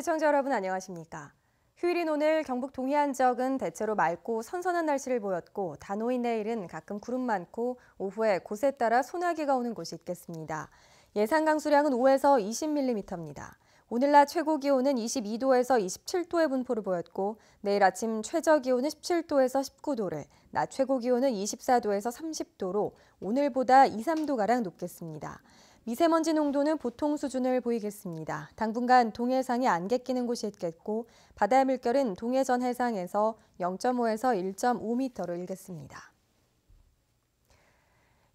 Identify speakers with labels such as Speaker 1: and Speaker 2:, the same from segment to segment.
Speaker 1: 시청자 여러분 안녕하십니까? 휴일인 오늘 경북 동해안 지역은 대체로 맑고 선선한 날씨를 보였고 단오인 내일은 가끔 구름 많고 오후에 곳에 따라 소나기가 오는 곳이 있겠습니다. 예상 강수량은 5에서 20mm입니다. 오늘 낮 최고 기온은 22도에서 27도의 분포를 보였고 내일 아침 최저 기온은 17도에서 19도를, 낮 최고 기온은 24도에서 30도로 오늘보다 2, 3도가량 높겠습니다. 미세먼지 농도는 보통 수준을 보이겠습니다. 당분간 동해상에 안개 끼는 곳이 있겠고 바다의 물결은 동해전 해상에서 0.5에서 1.5m로 일겠습니다.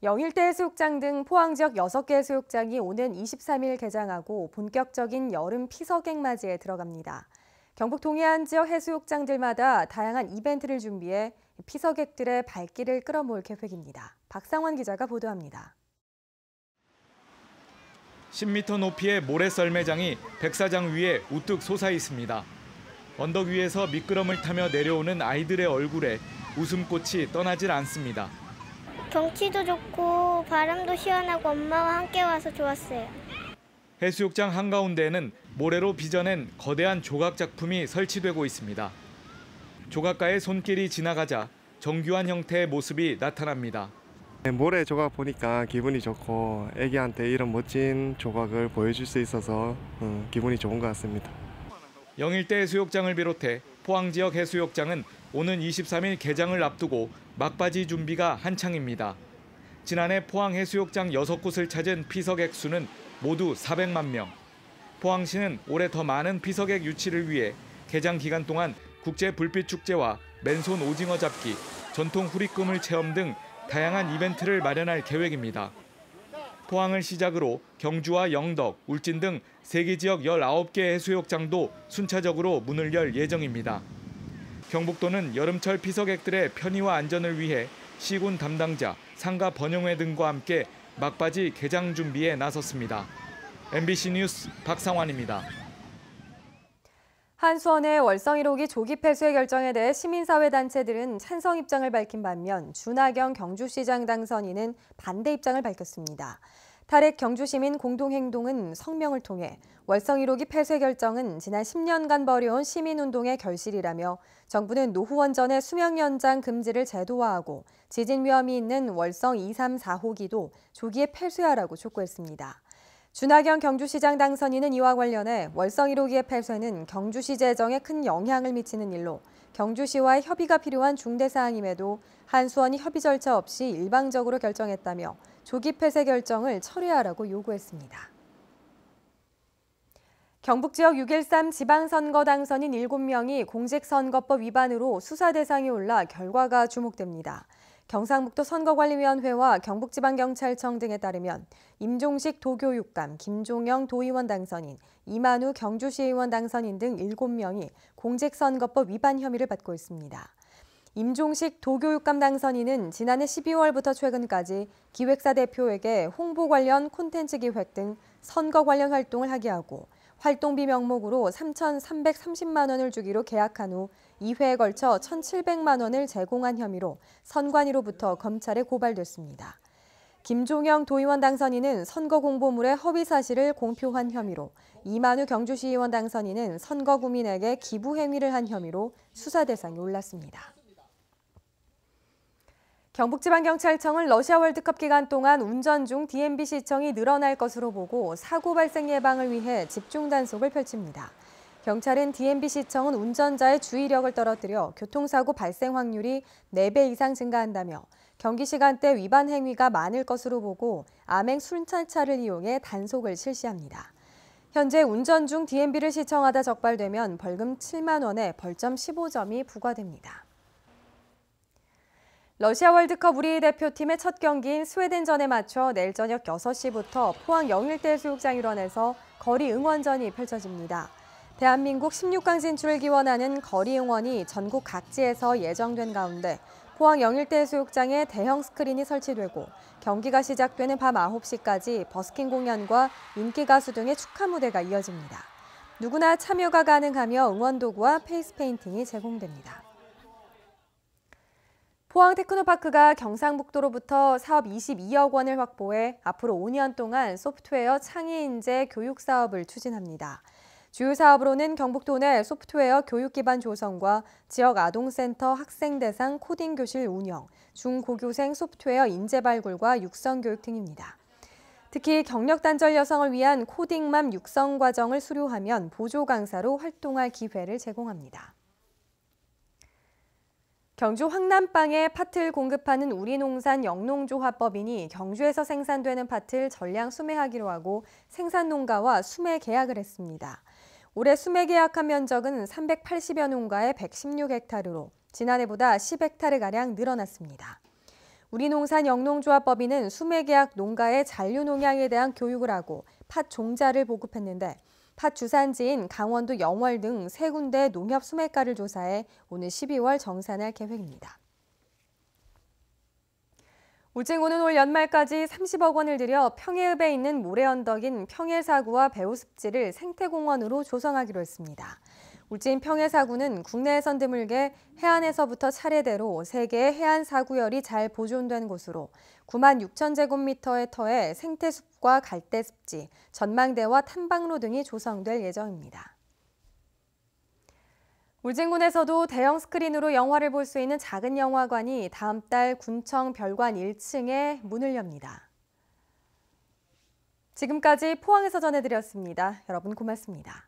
Speaker 1: 영일대 해수욕장 등 포항 지역 6개 해수욕장이 오는 23일 개장하고 본격적인 여름 피서객 맞이에 들어갑니다. 경북 동해안 지역 해수욕장들마다 다양한 이벤트를 준비해 피서객들의 발길을 끌어모을 계획입니다. 박상원 기자가 보도합니다.
Speaker 2: 10m 높이의 모래썰매장이 백사장 위에 우뚝 솟아 있습니다. 언덕 위에서 미끄럼을 타며 내려오는 아이들의 얼굴에 웃음꽃이 떠나질 않습니다.
Speaker 1: 경치도 좋고 바람도 시원하고 엄마와 함께 와서 좋았어요.
Speaker 2: 해수욕장 한가운데에는 모래로 빚어낸 거대한 조각 작품이 설치되고 있습니다. 조각가의 손길이 지나가자 정교한 형태의 모습이 나타납니다. 네, 모래 조각 보니까 기분이 좋고 애기한테 이런 멋진 조각을 보여줄 수 있어서 어, 기분이 좋은 것 같습니다. 영일대 해수욕장을 비롯해 포항 지역 해수욕장은 오는 23일 개장을 앞두고 막바지 준비가 한창입니다. 지난해 포항 해수욕장 6곳을 찾은 피서객 수는 모두 400만 명. 포항시는 올해 더 많은 피서객 유치를 위해 개장 기간 동안 국제 불빛 축제와 맨손 오징어 잡기, 전통 후리꿈을 체험 등 다양한 이벤트를 마련할 계획입니다. 포항을 시작으로 경주와 영덕, 울진 등 세계 지역 19개 해수욕장도 순차적으로 문을 열 예정입니다. 경북도는 여름철 피서객들의 편의와 안전을 위해 시군 담당자, 상가 번영회 등과 함께 막바지 개장 준비에 나섰습니다. MBC 뉴스 박상환입니다.
Speaker 1: 한수원의 월성 1호기 조기 폐쇄 결정에 대해 시민사회 단체들은 찬성 입장을 밝힌 반면 준하경 경주시장 당선인은 반대 입장을 밝혔습니다. 탈핵 경주시민 공동행동은 성명을 통해 월성 1호기 폐쇄 결정은 지난 10년간 벌여온 시민운동의 결실이라며 정부는 노후원전의 수명 연장 금지를 제도화하고 지진 위험이 있는 월성 2, 3, 4호기도 조기에 폐쇄하라고 촉구했습니다. 준하경 경주시장 당선인은 이와 관련해 월성 1호기의 폐쇄는 경주시 재정에 큰 영향을 미치는 일로 경주시와의 협의가 필요한 중대 사항임에도 한수원이 협의 절차 없이 일방적으로 결정했다며 조기 폐쇄 결정을 철회하라고 요구했습니다. 경북 지역 6.13 지방선거 당선인 7명이 공직선거법 위반으로 수사 대상이 올라 결과가 주목됩니다. 경상북도 선거관리위원회와 경북지방경찰청 등에 따르면 임종식 도교육감, 김종영 도의원 당선인, 이만우 경주시의원 당선인 등 7명이 공직선거법 위반 혐의를 받고 있습니다. 임종식 도교육감 당선인은 지난해 12월부터 최근까지 기획사 대표에게 홍보 관련 콘텐츠 기획 등 선거 관련 활동을 하게 하고 활동비 명목으로 3,330만 원을 주기로 계약한 후 2회에 걸쳐 1,700만 원을 제공한 혐의로 선관위로부터 검찰에 고발됐습니다. 김종영 도의원 당선인은 선거 공보물의 허위 사실을 공표한 혐의로, 이만우 경주시의원 당선인은 선거 구민에게 기부 행위를 한 혐의로 수사 대상이 올랐습니다. 경북지방경찰청은 러시아 월드컵 기간 동안 운전 중 DMB 시청이 늘어날 것으로 보고 사고 발생 예방을 위해 집중 단속을 펼칩니다. 경찰은 DMB 시청은 운전자의 주의력을 떨어뜨려 교통사고 발생 확률이 4배 이상 증가한다며 경기 시간대 위반 행위가 많을 것으로 보고 암행 순찰차를 이용해 단속을 실시합니다. 현재 운전 중 DMB를 시청하다 적발되면 벌금 7만 원에 벌점 15점이 부과됩니다. 러시아 월드컵 우리 대표팀의 첫 경기인 스웨덴전에 맞춰 내일 저녁 6시부터 포항 영일대 수욕장 일원에서 거리 응원전이 펼쳐집니다. 대한민국 16강 진출을 기원하는 거리 응원이 전국 각지에서 예정된 가운데 포항 영일대 수욕장에 대형 스크린이 설치되고 경기가 시작되는 밤 9시까지 버스킹 공연과 인기 가수 등의 축하 무대가 이어집니다. 누구나 참여가 가능하며 응원 도구와 페이스 페인팅이 제공됩니다. 포항 테크노파크가 경상북도로부터 사업 22억 원을 확보해 앞으로 5년 동안 소프트웨어 창의 인재 교육 사업을 추진합니다. 주요 사업으로는 경북도 내 소프트웨어 교육 기반 조성과 지역 아동센터 학생 대상 코딩 교실 운영, 중고교생 소프트웨어 인재 발굴과 육성 교육 등입니다. 특히 경력 단절 여성을 위한 코딩맘 육성 과정을 수료하면 보조 강사로 활동할 기회를 제공합니다. 경주 황남빵에 팥을 공급하는 우리농산 영농조합법인이 경주에서 생산되는 팥을 전량 수매하기로 하고 생산농가와 수매 계약을 했습니다. 올해 수매 계약한 면적은 380여 농가에 116헥타르로 지난해보다 10헥타르가량 늘어났습니다. 우리농산 영농조합법인은 수매 계약 농가의 잔류 농약에 대한 교육을 하고 팥 종자를 보급했는데 팥 주산지인 강원도 영월 등 세 군데 농협 수매가를 조사해 오늘 12월 정산할 계획입니다. 우증호는 올 연말까지 30억 원을 들여 평해읍에 있는 모래 언덕인 평해사구와 배우습지를 생태공원으로 조성하기로 했습니다. 울진 평해사구는 국내에선 드물게 해안에서부터 차례대로 세계의 해안 사구열이 잘 보존된 곳으로 9만 6천 제곱미터의 터에 생태숲과 갈대습지, 전망대와 탐방로 등이 조성될 예정입니다. 울진군에서도 대형 스크린으로 영화를 볼 수 있는 작은 영화관이 다음 달 군청 별관 1층에 문을 엽니다. 지금까지 포항에서 전해드렸습니다. 여러분 고맙습니다.